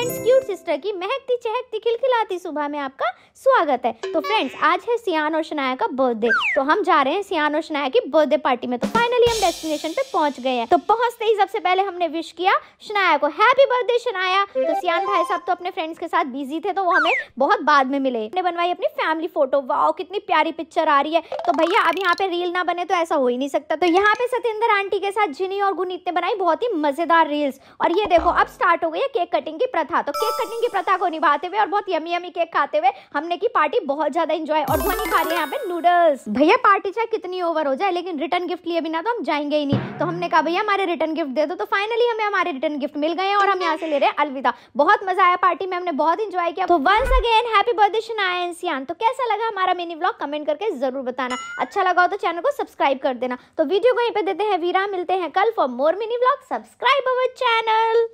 friends cute sister की महकती चहकती खिलखिलाती सुबह में आपका स्वागत है तो फ्रेंड्स आज है सियान और शनाया का बर्थडे तो हम जा रहे हैं सियान और शनाया की बर्थडे पार्टी में तो फाइनली हम डेस्टिनेशन पे पहुंच गए हैं तो पहुंचते ही सबसे पहले हमने विश किया शनाया को हैप्पी बर्थडे शनाया तो सियान भाई साहब तो अपने फ्रेंड्स के साथ बिजी थे तो वो हमें बहुत बाद में मिले हमने बनवाई अपनी फैमिली फोटो वाओ कितनी प्यारी पिक्चर आ रही है तो भैया अब यहाँ पे रील ना बने तो ऐसा हो ही नहीं सकता तो यहाँ पे सतेंद्र आंटी के साथ जिनी और गुनीत ने बनाई बहुत ही मजेदार रील्स और ये देखो अब स्टार्ट हो गई है केक कटिंग की प्रथा था तो केक कटिंग की प्रथा को निभाते हुए और बहुत यमी यमी केक खाते हुए हमने की पार्टी बहुत ज्यादा इंजॉय और ध्वनि खा रही है यहाँ पे नूडल्स भैया पार्टी चाहे कितनी ओवर हो जाए लेकिन रिटर्न गिफ्ट लिए बिना तो हम जाएंगे ही नहीं तो हमने कहा भैया हमारे रिटर्न गिफ्ट दे दो तो फाइनली हमें हमारे रिटर्न गिफ्ट मिल गए और हम यहाँ से ले रहे अलविदा बहुत मजा आया पार्टी में हमने बहुत इंजॉय किया तो once again happy birthday Shanayan Siyan तो कैसा लगा हमारा मिनी ब्लॉग कमेंट करके जरूर बताना अच्छा लगा हो तो चैनल को सब्सक्राइब कर देना तो वीडियो को यहीं पे देते हैं वीरा मिलते हैं कल for more mini blog subscribe our channel